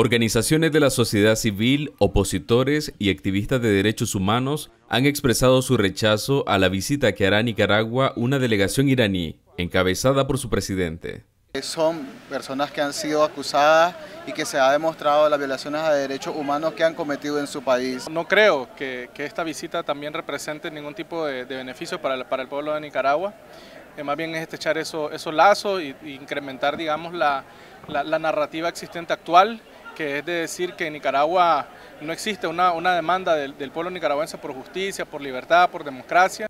Organizaciones de la sociedad civil, opositores y activistas de derechos humanos han expresado su rechazo a la visita que hará a Nicaragua una delegación iraní, encabezada por su presidente. Son personas que han sido acusadas y que se ha demostrado las violaciones a derechos humanos que han cometido en su país. No creo que, que esta visita también represente ningún tipo de, beneficio para el, para el pueblo de Nicaragua. Eh, más bien es estrechar eso, esos lazos e incrementar digamos, la, la, la narrativa existente actual que es de decir que en Nicaragua no existe una, demanda del, pueblo nicaragüense por justicia, por libertad, por democracia.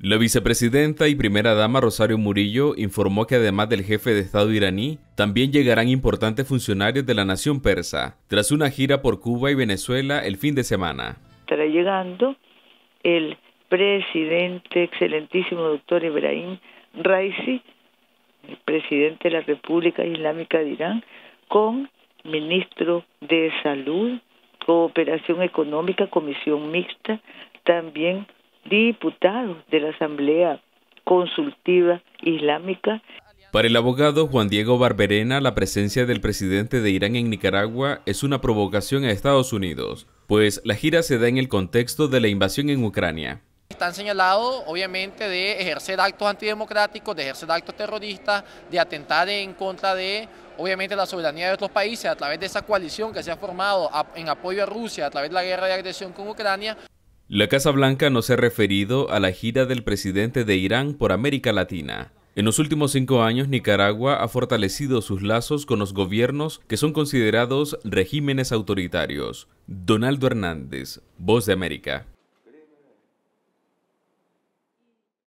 La vicepresidenta y primera dama Rosario Murillo informó que además del jefe de Estado iraní, también llegarán importantes funcionarios de la nación persa, tras una gira por Cuba y Venezuela el fin de semana. Estará llegando el presidente, excelentísimo doctor Ibrahim Raisi, el presidente de la República Islámica de Irán, con ministro de Salud, Cooperación Económica, Comisión Mixta, también diputados de la Asamblea Consultiva Islámica. Para el abogado Juan Diego Barberena, la presencia del presidente de Irán en Nicaragua es una provocación a Estados Unidos, pues la gira se da en el contexto de la invasión en Ucrania están señalados, obviamente, de ejercer actos antidemocráticos, de ejercer actos terroristas, de atentar en contra de, obviamente, la soberanía de otros países a través de esa coalición que se ha formado en apoyo a Rusia, a través de la guerra de agresión con Ucrania. La Casa Blanca no se ha referido a la gira del presidente de Irán por América Latina. En los últimos cinco años, Nicaragua ha fortalecido sus lazos con los gobiernos que son considerados regímenes autoritarios. Donaldo Hernández, Voz de América.